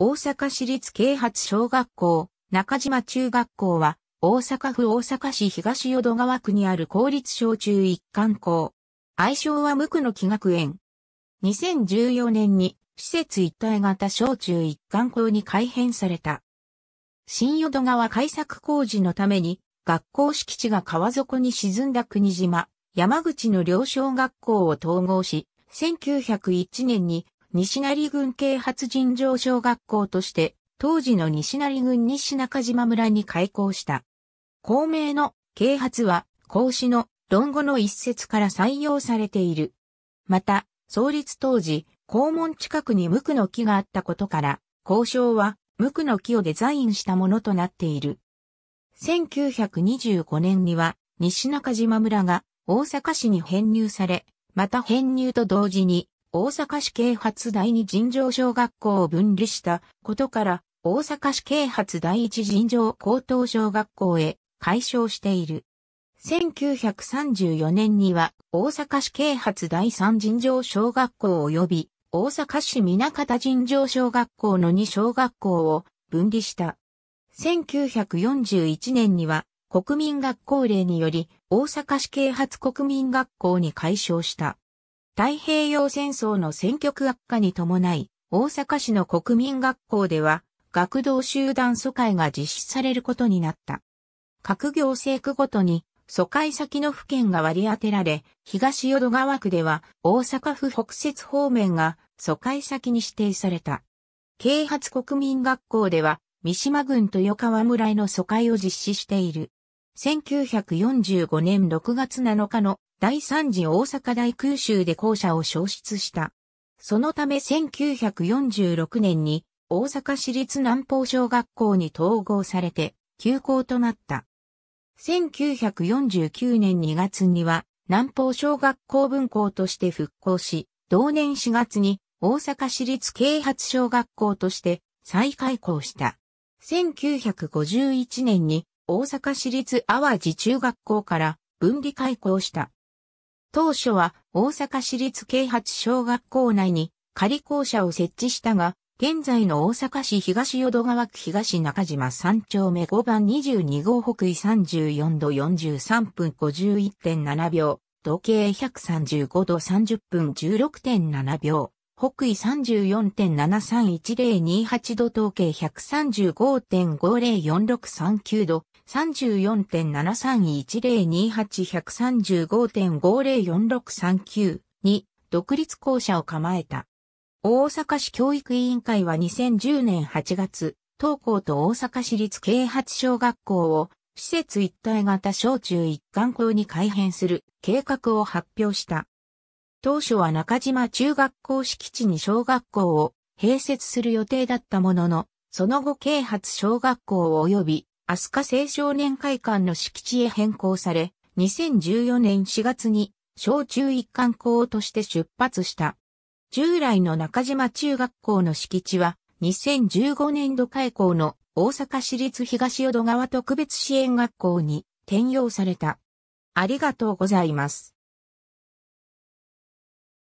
大阪市立啓発小学校、中島中学校は、大阪府大阪市東淀川区にある公立小中一貫校。愛称は無垢の気学園。2014年に、施設一体型小中一貫校に改編された。新淀川開削工事のために、学校敷地が川底に沈んだ国島、山口の両小学校を統合し、1901年に西成郡啓発尋常小学校として、当時の西成郡西中島村に開校した。校名の啓発は、孔子の論語の一節から採用されている。また、創立当時、校門近くに無垢の木があったことから、交渉は無垢の木をデザインしたものとなっている。1925年には、西中島村が大阪市に編入され、また編入と同時に大阪市啓発第二尋常小学校を分離したことから、大阪市啓発第一尋常高等小学校へ解消している。1934年には大阪市啓発第三尋常小学校及び大阪市南方尋常小学校の2小学校を分離した。1941年には国民学校令により大阪市啓発国民学校に改称した。太平洋戦争の戦局悪化に伴い、大阪市の国民学校では、学童集団疎開が実施されることになった。各行政区ごとに、疎開先の府県が割り当てられ、東淀川区では、大阪府北摂方面が疎開先に指定された。啓発国民学校では、三島郡豊川村への疎開を実施している。1945年6月7日の第三次大阪大空襲で校舎を消失した。そのため1946年に大阪市立南方小学校に統合されて休校となった。1949年2月には南方小学校分校として復興し、同年4月に大阪市立啓発小学校として再開校した。1951年に大阪市立淡路中学校から分離開校した。当初は大阪市立啓発小学校内に仮校舎を設置したが、現在の大阪市東淀川区東中島3丁目5番22号北緯34度43分51.7秒、時計135度30分16.7秒、北緯3 4 7 3 1 0 2 8度統計135.504639度、34.731028135.504639に独立校舎を構えた。大阪市教育委員会は2010年8月、東校と大阪市立啓発小学校を施設一体型小中一貫校に改編する計画を発表した。当初は中島中学校敷地に小学校を併設する予定だったものの、その後啓発小学校及び飛鳥青少年会館の敷地へ変更され、2014年4月に小中一貫校として出発した。従来の中島中学校の敷地は、2015年度開校の大阪市立東淀川特別支援学校に転用された。ありがとうございます。